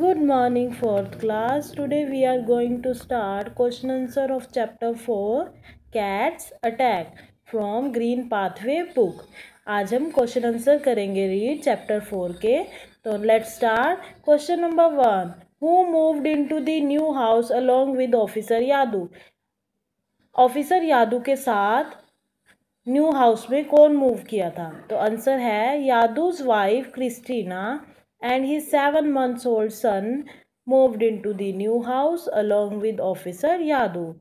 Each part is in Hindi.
good morning fourth class today we are going to start question answer of chapter 4 cats attack from green pathway book आज हम क्वेश्चन आंसर करेंगे रीड चैप्टर फोर के तो let's start question number one who moved into the new house along with officer Yadav officer Yadav के साथ न्यू हाउस में कौन मूव किया था तो आंसर है Yadu's wife Christina and his seven months old son moved into the new house along with officer yadu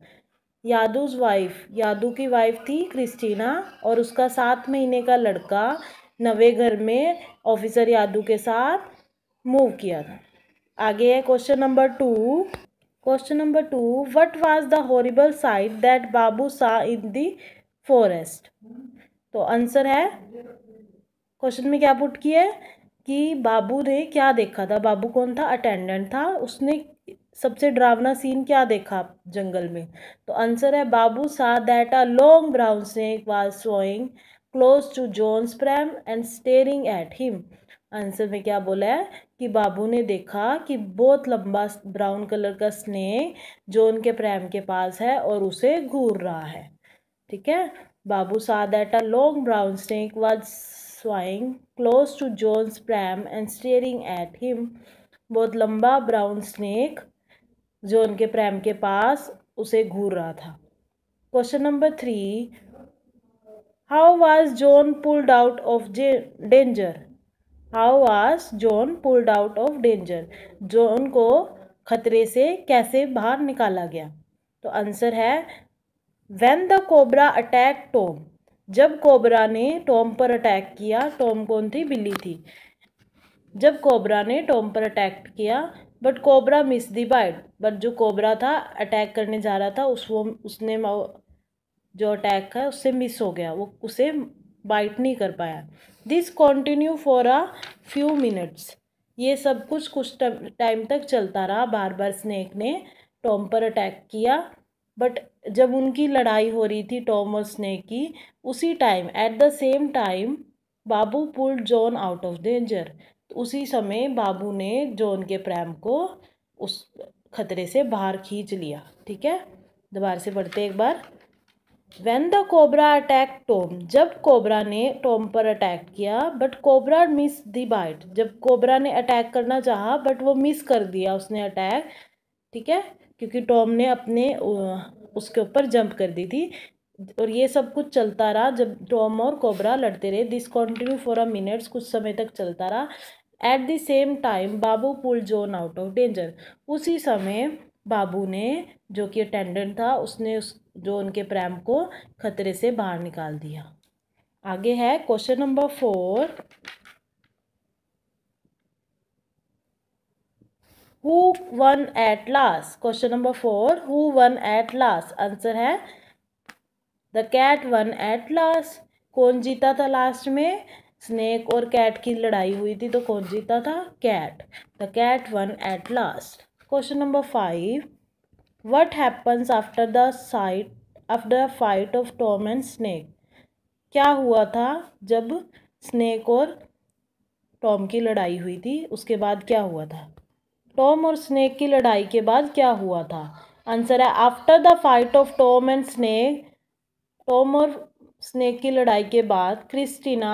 yadu's wife Yadu की वाइफ थी क्रिस्टीना और उसका सात महीने का लड़का नवे घर में ऑफिसर यादू के साथ मूव किया था आगे है question number two question number two what was the horrible sight that Babu saw in the forest तो आंसर है क्वेश्चन में क्या पुट किया है कि बाबू ने क्या देखा था बाबू कौन था अटेंडेंट था उसने सबसे डरावना सीन क्या देखा जंगल में तो आंसर है Babu saw that a long brown snake was swaying close to John's pram and staring at him answer में क्या बोला है कि बाबू ने देखा कि बहुत लंबा ब्राउन कलर का स्नेक जॉन के प्रेम के पास है और उसे घूर रहा है ठीक है Babu saw that a long brown snake was swaying close to John's pram and staring at him. बहुत लंबा ब्राउन स्नेक जो के प्रैम के पास उसे घूर रहा था question number three how was John pulled out of danger how was John pulled out of danger John को खतरे से कैसे बाहर निकाला गया तो आंसर है when the cobra attack Tom जब कोबरा ने टॉम पर अटैक किया टॉम कौन थी बिल्ली थी जब कोबरा ने टॉम पर अटैक किया but cobra miss the bite but जो कोबरा था अटैक करने जा रहा था उस वो उसने जो अटैक है उससे मिस हो गया वो उसे बाइट नहीं कर पाया this continue for a few minutes ये सब कुछ कुछ टाइम तक चलता रहा बार बार स्नेक ने टॉम पर अटैक किया बट जब उनकी लड़ाई हो रही थी टॉम और स्नेक की उसी time at the same time Babu pull John out of danger उसी समय बाबू ने जॉन के प्रेम को उस खतरे से बाहर खींच लिया ठीक है दोबारा से पढ़ते एक बार when the cobra attack Tom जब कोबरा ने टोम पर अटैक किया but cobra miss the bite जब कोबरा ने अटैक करना चाहा बट वो मिस कर दिया उसने अटैक ठीक है क्योंकि टॉम ने अपने उसके ऊपर जंप कर दी थी और ये सब कुछ चलता रहा जब टॉम और कोबरा लड़ते रहे this continue for a minutes कुछ समय तक चलता रहा at the same time Babu pull John out of danger उसी समय बाबू ने जो कि अटेंडेंट था उसने उस जो उनके प्रेम को खतरे से बाहर निकाल दिया आगे है question number four who won at last question number four who won at last answer है the cat won at last कौन जीता था लास्ट में स्नेक और कैट की लड़ाई हुई थी तो कौन जीता था cat the cat won at last question number five what happens after the site after the fight of Tom and snake क्या हुआ था जब स्नेक और टॉम की लड़ाई हुई थी उसके बाद क्या हुआ था टॉम और स्नेक की लड़ाई के बाद क्या हुआ था आंसर है after the fight of Tom and snake Tom और स्नेक की लड़ाई के बाद Christina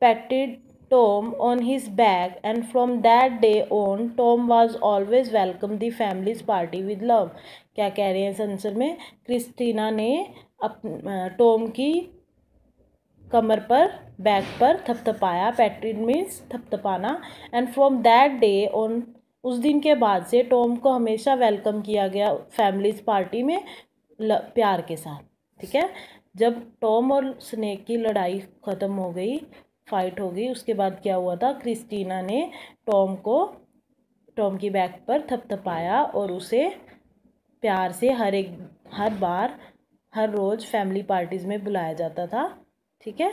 patted Tom on his back and from that day on Tom was always welcome the family's party with love क्या कह रहे हैं इस आंसर में क्रिस्टीना ने अप टॉम की कमर पर बैग पर थपथपाया पैट्रिड मीन्स थपथपाना and from that day on उस दिन के बाद से टॉम को हमेशा वेलकम किया गया फैमिलीज पार्टी में प्यार के साथ ठीक है जब टॉम और स्नेक की लड़ाई ख़त्म हो गई फाइट हो गई उसके बाद क्या हुआ था क्रिस्टीना ने टॉम को टॉम की बैक पर थपथपाया और उसे प्यार से हर एक हर बार हर रोज़ फैमिली पार्टीज़ में बुलाया जाता था ठीक है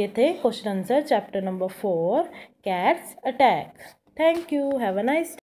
ये थे question answer chapter number four cats attack thank you have a nice